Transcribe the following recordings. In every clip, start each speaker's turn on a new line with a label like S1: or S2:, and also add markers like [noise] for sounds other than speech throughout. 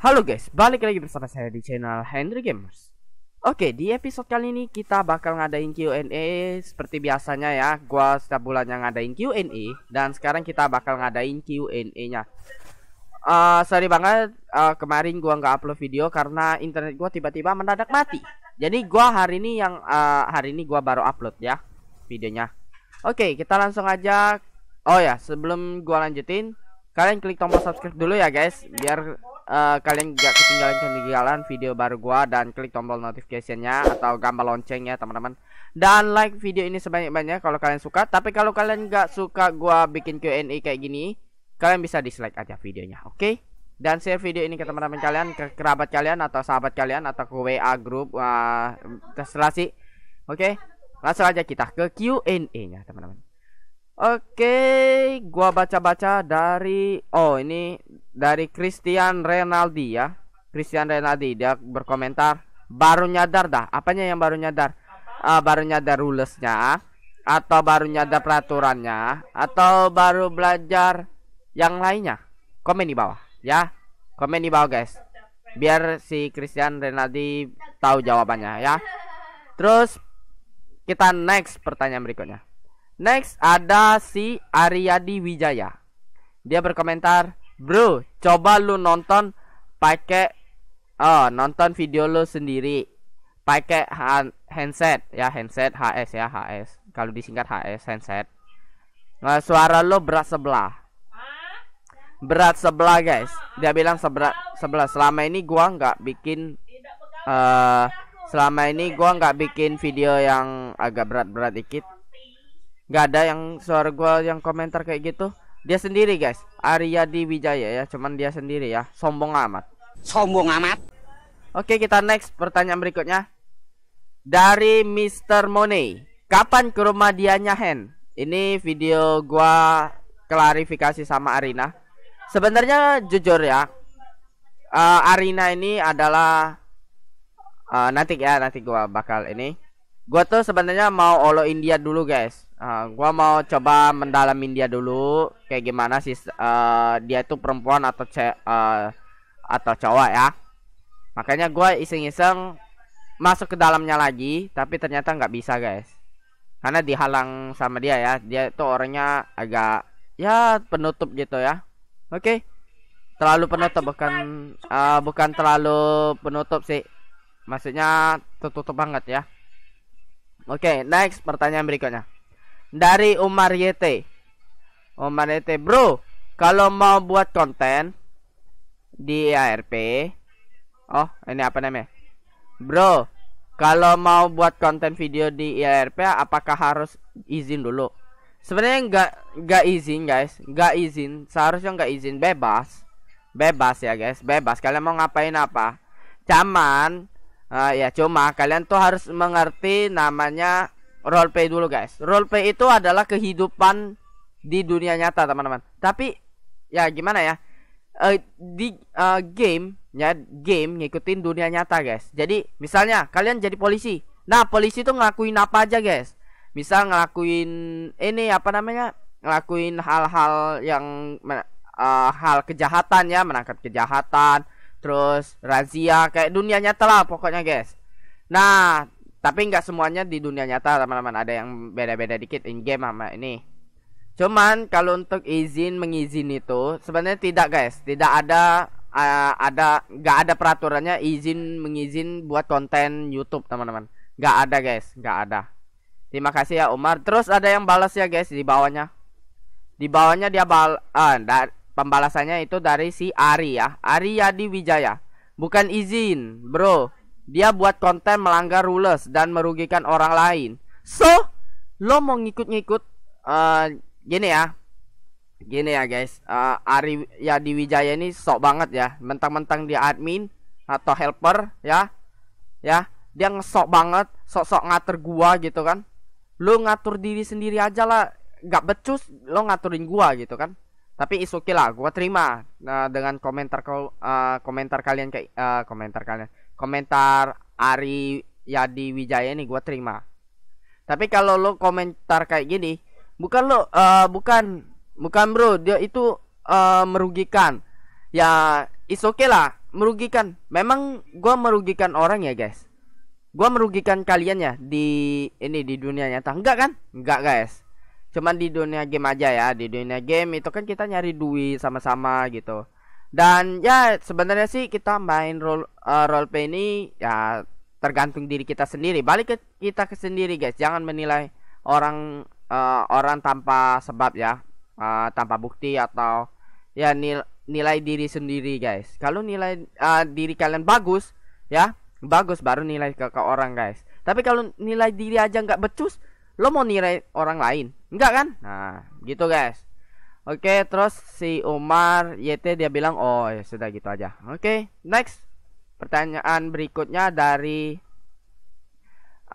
S1: Halo guys, balik lagi bersama saya di channel Henry Gamers Oke, di episode kali ini kita bakal ngadain Q&A Seperti biasanya ya, gua setiap bulannya ngadain Q&A Dan sekarang kita bakal ngadain Q&A-nya uh, eh, Sorry banget, uh, kemarin gua nggak upload video karena internet gua tiba-tiba mendadak mati Jadi gua hari ini yang, uh, hari ini gua baru upload ya videonya Oke, kita langsung aja Oh ya, sebelum gua lanjutin kalian klik tombol subscribe dulu ya guys biar uh, kalian gak ketinggalan ketinggalan video baru gua dan klik tombol notificationnya atau gambar loncengnya teman-teman dan like video ini sebanyak-banyak kalau kalian suka tapi kalau kalian gak suka gua bikin Q&A kayak gini kalian bisa dislike aja videonya oke okay? dan share video ini ke teman-teman kalian ke kerabat kalian atau sahabat kalian atau ke WA group uh, terserah sih oke okay? langsung aja kita ke Q&A nya teman-teman Oke, gua baca-baca dari oh ini dari Christian Renaldi ya. Christian Renaldi dia berkomentar baru nyadar dah. Apanya yang baru nyadar? Uh, baru nyadar rulesnya atau baru nyadar peraturannya atau baru belajar yang lainnya. Komen di bawah ya. Komen di bawah guys. Biar si Christian Renaldi tahu jawabannya ya. Terus kita next pertanyaan berikutnya. Next ada si Ariadi Wijaya. Dia berkomentar, "Bro, coba lu nonton pakai oh, nonton video lu sendiri pakai handset ya handset HS ya HS kalau disingkat HS handset nah, suara lu berat sebelah berat sebelah guys dia bilang seberat sebelah selama ini gua nggak bikin uh, selama ini gua nggak bikin video yang agak berat-berat dikit nggak ada yang suara gua yang komentar kayak gitu dia sendiri guys Arya di Wijaya ya cuman dia sendiri ya sombong amat sombong amat oke kita next pertanyaan berikutnya dari Mr. Money kapan ke rumah dianya Hen ini video gua klarifikasi sama Arina sebenarnya jujur ya uh, Arina ini adalah uh, nanti ya nanti gua bakal ini Gua tuh sebenarnya mau olo India dulu guys. Uh, gua mau coba mendalam India dulu kayak gimana sih uh, dia itu perempuan atau ce uh, atau cowok ya. Makanya gua iseng-iseng masuk ke dalamnya lagi tapi ternyata nggak bisa guys. Karena dihalang sama dia ya. Dia itu orangnya agak ya penutup gitu ya. Oke. Okay. Terlalu penutup bukan uh, bukan terlalu penutup sih. Maksudnya tertutup banget ya. Oke, okay, next pertanyaan berikutnya. Dari Umar YT. Umar YT, bro, kalau mau buat konten di ARP, oh ini apa namanya? Bro, kalau mau buat konten video di IRP, apakah harus izin dulu? Sebenarnya nggak nggak izin guys, nggak izin, seharusnya nggak izin bebas, bebas ya guys, bebas. Kalian mau ngapain apa? Cuman uh, ya cuma kalian tuh harus mengerti namanya roleplay dulu guys roleplay itu adalah kehidupan di dunia nyata teman-teman tapi ya gimana ya uh, di uh, game ya game ngikutin dunia nyata guys jadi misalnya kalian jadi polisi nah polisi tuh ngelakuin apa aja guys misal ngelakuin ini apa namanya ngelakuin hal-hal yang uh, hal kejahatan ya menangkap kejahatan terus razia kayak dunia nyata lah pokoknya guys nah tapi nggak semuanya di dunia nyata teman-teman ada yang beda-beda dikit in game sama ini cuman kalau untuk izin mengizin itu sebenarnya tidak guys tidak ada uh, ada nggak ada peraturannya izin mengizin buat konten YouTube teman-teman nggak ada guys nggak ada terima kasih ya Umar terus ada yang balas ya guys di bawahnya di bawahnya dia bal ah, pembalasannya itu dari si Ari ya Ari Yadi Wijaya bukan izin bro dia buat konten melanggar rules dan merugikan orang lain so lo mau ngikut-ngikut uh, gini ya gini ya guys uh, Ari Yadi Wijaya ini sok banget ya mentang-mentang dia admin atau helper ya ya dia ngesok banget sok-sok ngatur gua gitu kan lo ngatur diri sendiri aja lah gak becus lo ngaturin gua gitu kan tapi is okay lah gue terima uh, dengan komentar uh, komentar kalian kayak uh, komentar kalian komentar Ari Yadi Wijaya ini gua terima tapi kalau lo komentar kayak gini bukan lo uh, bukan bukan bro dia itu uh, merugikan ya is okay lah merugikan memang gua merugikan orang ya guys gua merugikan kalian ya di ini di dunia nyata enggak kan enggak guys cuman di dunia game aja ya di dunia game itu kan kita nyari duit sama-sama gitu dan ya sebenarnya sih kita main role uh, eh, role play ini ya tergantung diri kita sendiri balik ke kita ke sendiri guys jangan menilai orang uh, orang tanpa sebab ya uh, tanpa bukti atau ya nil nilai diri sendiri guys kalau nilai uh, diri kalian bagus ya bagus baru nilai ke, ke orang guys tapi kalau nilai diri aja nggak becus lo mau nilai orang lain enggak kan nah gitu guys oke terus si Umar YT dia bilang oh ya sudah gitu aja oke next pertanyaan berikutnya dari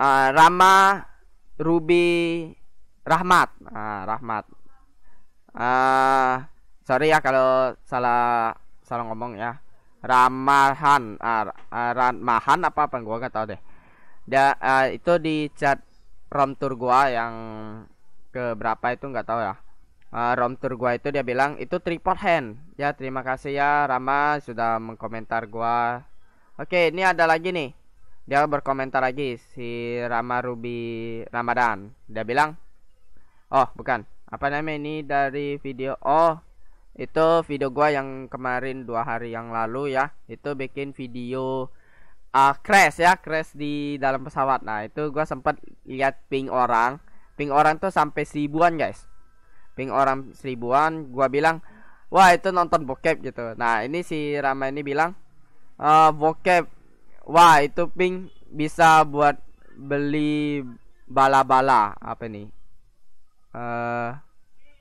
S1: uh, Rama Ruby Rahmat nah, Rahmat uh, sorry ya kalau salah salah ngomong ya Ramahan uh, ah, uh, Ramahan apa apa gua gak tau deh dia, uh, itu di chat rom tour gua yang ke berapa itu nggak tahu ya uh, rom tour gua itu dia bilang itu tripod hand ya terima kasih ya Rama sudah mengkomentar gua oke ini ada lagi nih dia berkomentar lagi si Rama Ruby Ramadan dia bilang oh bukan apa namanya ini dari video oh itu video gua yang kemarin dua hari yang lalu ya itu bikin video uh, crash ya crash di dalam pesawat nah itu gua sempet lihat ping orang ping orang tuh sampai seribuan guys ping orang seribuan gua bilang wah itu nonton bokep gitu nah ini si Rama ini bilang uh, bokep wah itu ping bisa buat beli bala-bala apa nih eh, uh,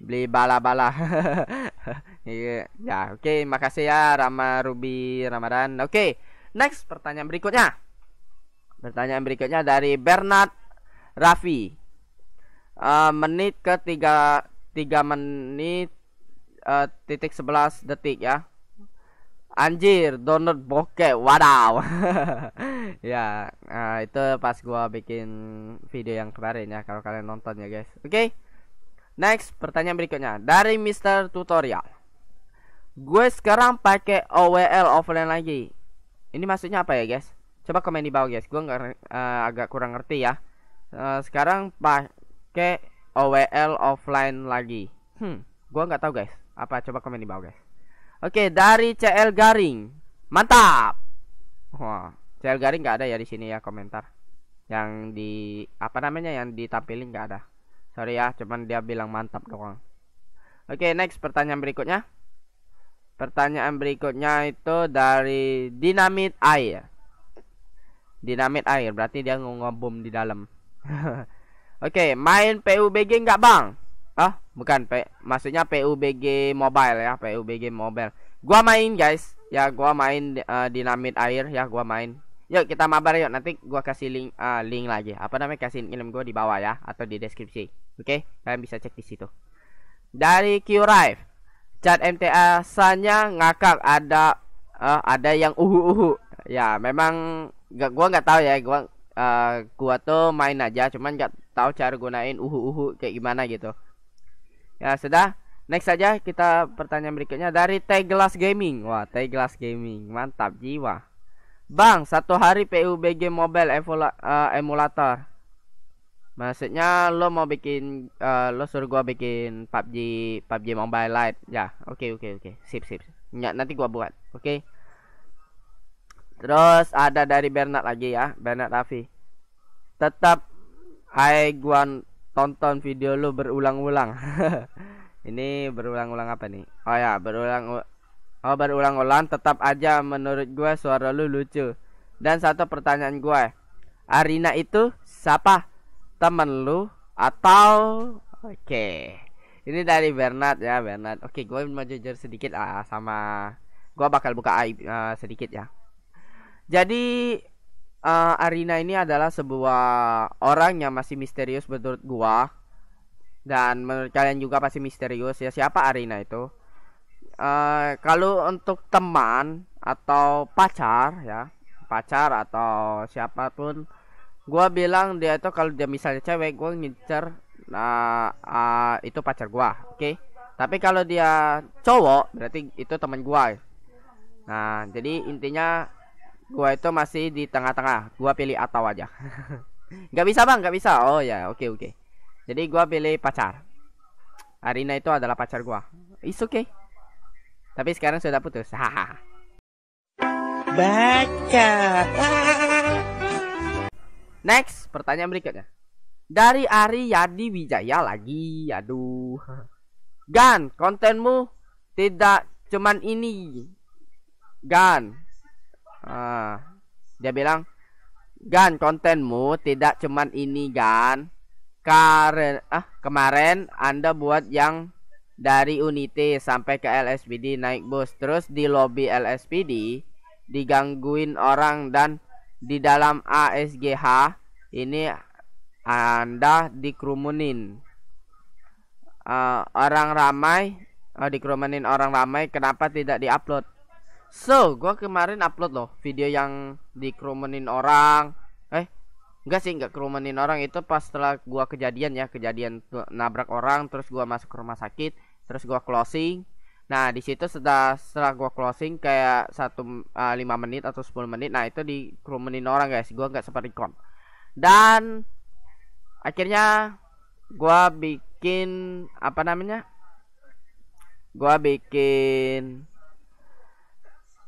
S1: beli bala-bala [laughs] iya, ya oke okay, makasih ya Rama Ruby Ramadan oke okay. Next pertanyaan berikutnya. Pertanyaan berikutnya dari Bernard Raffi. Uh, menit ke 3 3 menit uh, titik 11 detik ya. Anjir, donut bokeh. Wadaw. [laughs] ya, nah, itu pas gua bikin video yang kemarin ya kalau kalian nonton ya, guys. Oke. Okay? Next, pertanyaan berikutnya dari Mister Tutorial. Gue sekarang pakai OWL offline lagi ini maksudnya apa ya guys coba komen di bawah guys gue nggak uh, agak kurang ngerti ya uh, sekarang pakai OWL offline lagi hmm gue nggak tahu guys apa coba komen di bawah guys oke okay, dari CL Garing mantap wah CL Garing nggak ada ya di sini ya komentar yang di apa namanya yang ditampilin nggak ada sorry ya cuman dia bilang mantap doang oke okay, next pertanyaan berikutnya Pertanyaan berikutnya itu dari dinamit air. Dinamit air berarti dia ngebom di dalam. [laughs] Oke, okay, main PUBG nggak bang? Ah, bukan P, maksudnya PUBG mobile ya, PUBG mobile. Gua main guys, ya gua main uh, dinamit air, ya gua main. Yuk kita mabar yuk, nanti gua kasih link uh, link lagi. Apa namanya kasih link gua di bawah ya, atau di deskripsi. Oke, okay? kalian bisa cek di situ. Dari Q Rive cat MTA sanya ngakak ada uh, ada yang uhu uhu ya memang gak gua nggak tahu ya gua uh, gua tuh main aja cuman nggak tahu cara gunain uhu uhu kayak gimana gitu ya sudah next saja kita pertanyaan berikutnya dari T Glass Gaming wah T Glass Gaming mantap jiwa Bang satu hari PUBG mobile emula uh, emulator Maksudnya lo mau bikin uh, lo suruh gua bikin PUBG PUBG Mobile Lite. Ya, oke okay, oke okay, oke. Okay. Sip sip. Ya, nanti gua buat. Oke. Okay. Terus ada dari Bernard lagi ya, Bernard Raffi. Tetap hai gua tonton video lo berulang-ulang. [laughs] Ini berulang-ulang apa nih? Oh ya, berulang Oh, berulang-ulang tetap aja menurut gua suara lu lucu. Dan satu pertanyaan gua eh. Arina itu siapa? temen lu atau oke okay. ini dari Bernard ya Bernard oke okay, gue mau jujur sedikit uh, sama gue bakal buka aib uh, sedikit ya jadi uh, Arina ini adalah sebuah orang yang masih misterius menurut gue dan menurut kalian juga pasti misterius ya siapa Arina itu uh, kalau untuk teman atau pacar ya pacar atau siapapun gua bilang dia itu kalau dia misalnya cewek gue ngincer nah uh, itu pacar gua oke okay? tapi kalau dia cowok berarti itu teman gua nah jadi intinya gua itu masih di tengah-tengah gua pilih atau aja [laughs] nggak bisa bang nggak bisa oh ya oke okay, oke okay. jadi gua pilih pacar Arina itu adalah pacar gua is oke okay. tapi sekarang sudah putus [laughs] hahaha baca [laughs] Next, pertanyaan berikutnya. Dari Ari Yadi Wijaya lagi. Aduh. Gan, kontenmu tidak cuman ini. Gan. Ah, dia bilang, "Gan, kontenmu tidak cuman ini, Gan. Karen ah, kemarin Anda buat yang dari Unity sampai ke LSPD naik bus terus di lobby LSPD digangguin orang dan di dalam ASGH ini Anda dikerumunin uh, orang ramai uh, dikerumunin orang ramai kenapa tidak diupload so gue kemarin upload loh video yang dikerumunin orang eh enggak sih enggak kerumunin orang itu pas setelah gua kejadian ya kejadian nabrak orang terus gua masuk ke rumah sakit terus gua closing Nah, di situ setelah setelah gua closing kayak satu uh, eh, 5 menit atau 10 menit. Nah, itu di krumenin orang, guys. Gua nggak sempat record. Dan akhirnya gua bikin apa namanya? Gua bikin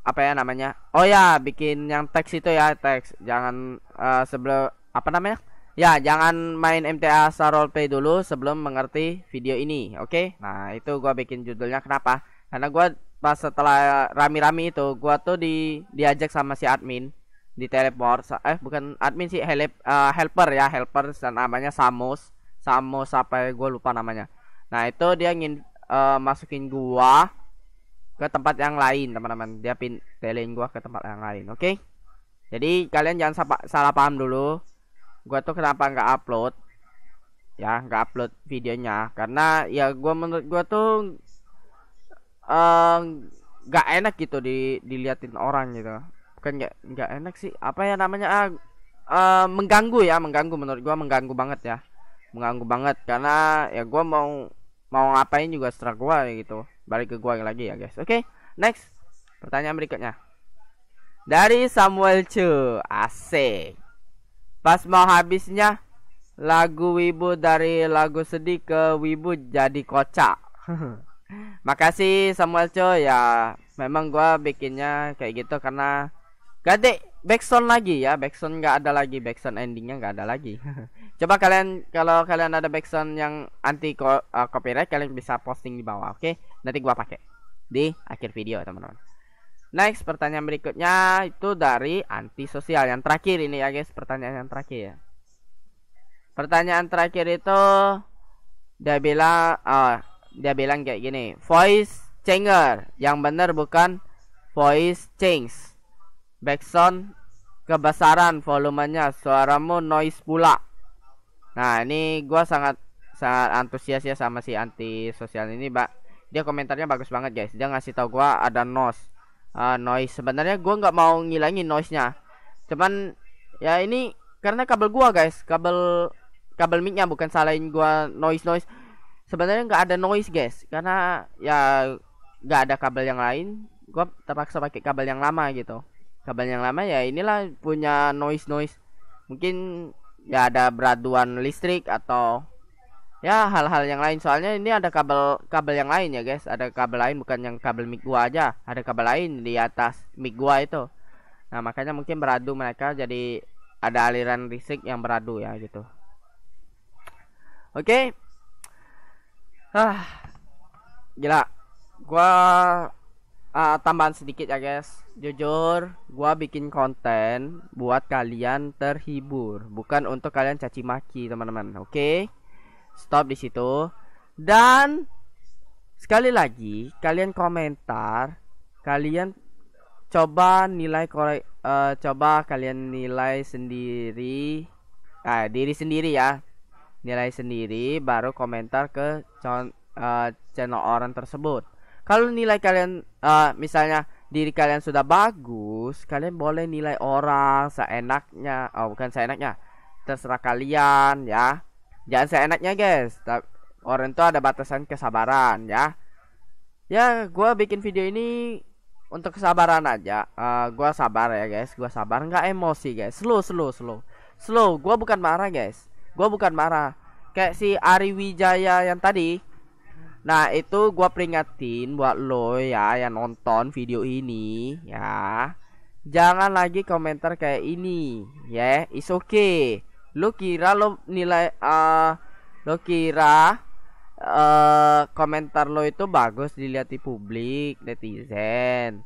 S1: apa ya namanya? Oh ya, bikin yang teks itu ya, teks. Jangan uh, sebelum apa namanya? Ya, jangan main MTA Star Roleplay dulu sebelum mengerti video ini, oke? Okay? Nah, itu gua bikin judulnya kenapa? Karena gua pas setelah rami-rami itu, gua tuh di diajak sama si admin di teleport eh bukan admin sih help uh, eh, helper ya helper dan namanya Samos Samos sampai ya, gue lupa namanya nah itu dia ingin uh, eh, masukin gua ke tempat yang lain teman-teman dia pin telein gua ke tempat yang lain oke okay? jadi kalian jangan salah paham dulu gua tuh kenapa nggak upload ya nggak upload videonya karena ya gua menurut gua tuh eh, nggak uh, enak gitu di diliatin orang gitu bukan nggak nggak enak sih apa ya namanya uh, mengganggu ya mengganggu menurut gua mengganggu banget ya mengganggu banget karena ya gua mau mau ngapain juga setelah gua gitu balik ke gua lagi ya guys oke okay, next pertanyaan berikutnya dari Samuel Chu asik Pas mau habisnya lagu wibu dari lagu sedih ke wibu jadi kocak. [laughs] Makasih Samuel Cho ya. Memang gue bikinnya kayak gitu karena ganti backsound lagi ya. Backsound nggak ada lagi, backsound endingnya nggak ada lagi. [laughs] Coba kalian kalau kalian ada backsound yang anti eh, copyright kalian bisa posting di bawah, oke? Okay? Nanti gue pakai di akhir video, teman-teman. Next pertanyaan berikutnya itu dari anti sosial yang terakhir ini ya guys, pertanyaan yang terakhir ya. Pertanyaan terakhir itu dia bilang uh, dia bilang kayak gini, voice changer yang benar bukan voice change. Backsound kebesaran volumenya, suaramu noise pula. Nah, ini gue sangat sangat antusias ya sama si anti sosial ini, Mbak. Dia komentarnya bagus banget, guys. Dia ngasih tau gue ada noise uh, noise sebenarnya gua nggak mau ngilangin noise nya cuman ya ini karena kabel gua guys kabel kabel micnya bukan salahin gua noise noise sebenarnya nggak ada noise guys karena ya nggak ada kabel yang lain gua terpaksa pakai kabel yang lama gitu kabel yang lama ya inilah punya noise noise mungkin ya ada beraduan listrik atau ya hal-hal yang lain soalnya ini ada kabel kabel yang lain ya guys ada kabel lain bukan yang kabel mic gua aja ada kabel lain di atas mic gua itu nah makanya mungkin beradu mereka jadi ada aliran risik yang beradu ya gitu oke okay. ah gila gua uh, tambahan sedikit ya guys jujur gua bikin konten buat kalian terhibur bukan untuk kalian caci maki teman-teman oke okay? stop di situ dan sekali lagi kalian komentar kalian coba nilai korek uh, eh, coba kalian nilai sendiri ah diri sendiri ya nilai sendiri baru komentar ke con uh, eh, channel orang tersebut kalau nilai kalian uh, misalnya diri kalian sudah bagus kalian boleh nilai orang seenaknya oh bukan seenaknya terserah kalian ya jangan seenaknya guys orang tua ada batasan kesabaran ya ya gue bikin video ini untuk kesabaran aja uh, eh, gue sabar ya guys gue sabar nggak emosi guys slow slow slow slow gue bukan marah guys gue bukan marah kayak si Ari Wijaya yang tadi nah itu gue peringatin buat lo ya yang nonton video ini ya jangan lagi komentar kayak ini ya yeah, is okay lo kira lo nilai uh, eh, lo kira uh, komentar lo itu bagus dilihat di publik netizen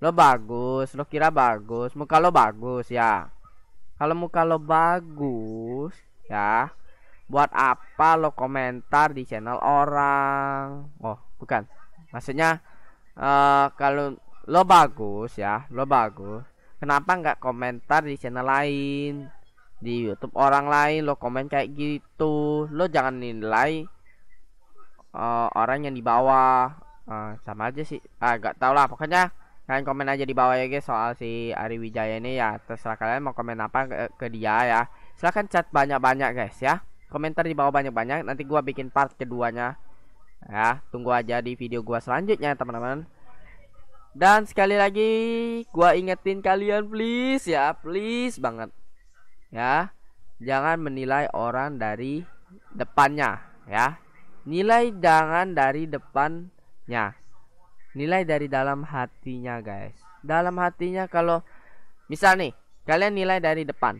S1: lo bagus lo kira bagus muka lo bagus ya kalau muka lo bagus ya buat apa lo komentar di channel orang oh bukan maksudnya uh, kalau lo bagus ya lo bagus kenapa nggak komentar di channel lain di YouTube orang lain lo komen kayak gitu lo jangan nilai uh, orang yang di bawah uh, sama aja sih agak ah, tau lah pokoknya kalian komen aja di bawah ya guys soal si Ari Wijaya ini ya terserah kalian mau komen apa ke, ke dia ya silahkan chat banyak-banyak guys ya komentar di bawah banyak-banyak nanti gua bikin part keduanya ya tunggu aja di video gua selanjutnya teman-teman dan sekali lagi gua ingetin kalian please ya please banget ya jangan menilai orang dari depannya ya nilai jangan dari depannya nilai dari dalam hatinya guys dalam hatinya kalau misal nih kalian nilai dari depan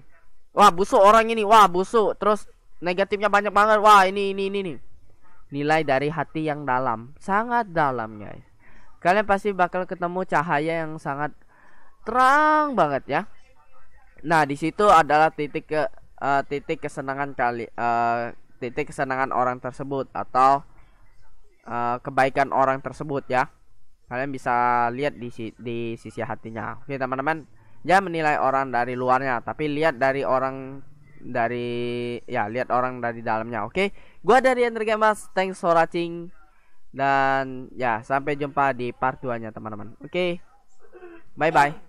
S1: wah busuk orang ini wah busuk terus negatifnya banyak banget wah ini ini ini nih nilai dari hati yang dalam sangat dalam guys kalian pasti bakal ketemu cahaya yang sangat terang banget ya Nah, di situ adalah titik ke uh, titik kesenangan kali uh, titik kesenangan orang tersebut atau uh, kebaikan orang tersebut ya. Kalian bisa lihat di di sisi hatinya. Oke, teman-teman. Jangan ya, menilai orang dari luarnya, tapi lihat dari orang dari ya lihat orang dari dalamnya. Oke. Gua dari energi Mas. Thanks for watching. Dan ya, sampai jumpa di part 2-nya, teman-teman. Oke. Bye bye.